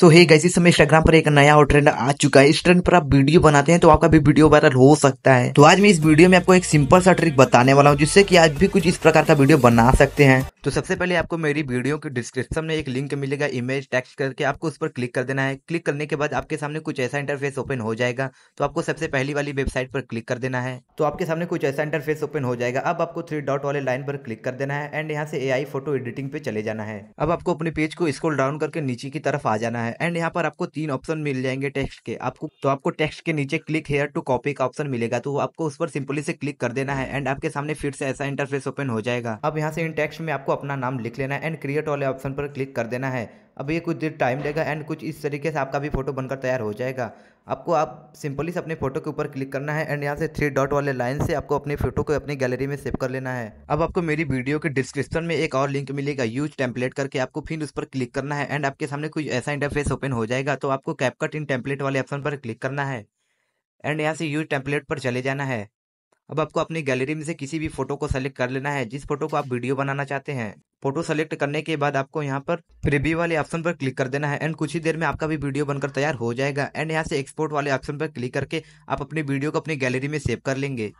सो hey guys इस समय Instagram पर एक नया और ट्रेंड आ चुका है इस ट्रेंड पर आप वीडियो बनाते हैं तो आपका भी वीडियो वायरल हो सकता है तो आज मैं इस वीडियो में आपको एक सिंपल सा ट्रिक बताने वाला हूँ जिससे कि आज भी कुछ इस प्रकार का वीडियो बना सकते हैं तो सबसे पहले आपको मेरी वीडियो के डिस्क्रिप्शन में एक लिंक मिलेगा इमेज टेक्स करके आपको उस पर क्लिक कर देना है क्लिक करने के बाद आपके सामने कुछ ऐसा इंटरफेस ओपन हो जाएगा तो आपको सबसे पहली वाली वेबसाइट पर क्लिक कर देना है तो आपके सामने कुछ ऐसा इंटरफेस ओपन हो जाएगा अब आपको थ्री डॉट वाले लाइन पर क्लिक कर देना है एंड यहाँ से ए फोटो एडिटिंग पे चले जाना है अब आपको अपने पेज को स्क्रॉल डाउन करके नीचे की तरफ आ जाना है है एंड यहाँ पर आपको तीन ऑप्शन मिल जाएंगे टेक्स्ट के आपको तो आपको टेक्स्ट के नीचे क्लिक हेयर टू कॉपी का ऑप्शन मिलेगा तो आपको उस पर सिंपली से क्लिक कर देना है एंड आपके सामने फिर से ऐसा इंटरफेस ओपन हो जाएगा अब यहाँ से इन टेक्स्ट में आपको अपना नाम लिख लेना है एंड क्रिएट वाले ऑप्शन पर क्लिक कर देना है अब ये कुछ देर टाइम लेगा एंड कुछ इस तरीके से आपका भी फोटो बनकर तैयार हो जाएगा आपको आप सिंपली से अपने फोटो के ऊपर क्लिक करना है एंड यहाँ से थ्री डॉट वाले लाइन से आपको अपने फोटो को अपनी गैलरी में सेव कर लेना है अब आपको मेरी वीडियो के डिस्क्रिप्शन में एक और लिंक मिलेगा यूज टेम्पलेट करके आपको फिर उस पर क्लिक करना है एंड आपके सामने कुछ ऐसा इंटरफेस ओपन हो जाएगा तो आपको कैपकट इन टेम्पलेट वाले ऑप्शन पर क्लिक करना है एंड यहाँ से यूज टेम्पलेट पर चले जाना है अब आपको अपनी गैलरी में से किसी भी फोटो को सेलेक्ट कर लेना है जिस फोटो को आप वीडियो बनाना चाहते हैं फोटो सेलेक्ट करने के बाद आपको यहाँ पर प्रीव्यू वाले ऑप्शन पर क्लिक कर देना है एंड कुछ ही देर में आपका भी वीडियो बनकर तैयार हो जाएगा एंड यहाँ से एक्सपोर्ट वाले ऑप्शन पर क्लिक करके आप अपनी वीडियो को अपनी गैलरी में सेव कर लेंगे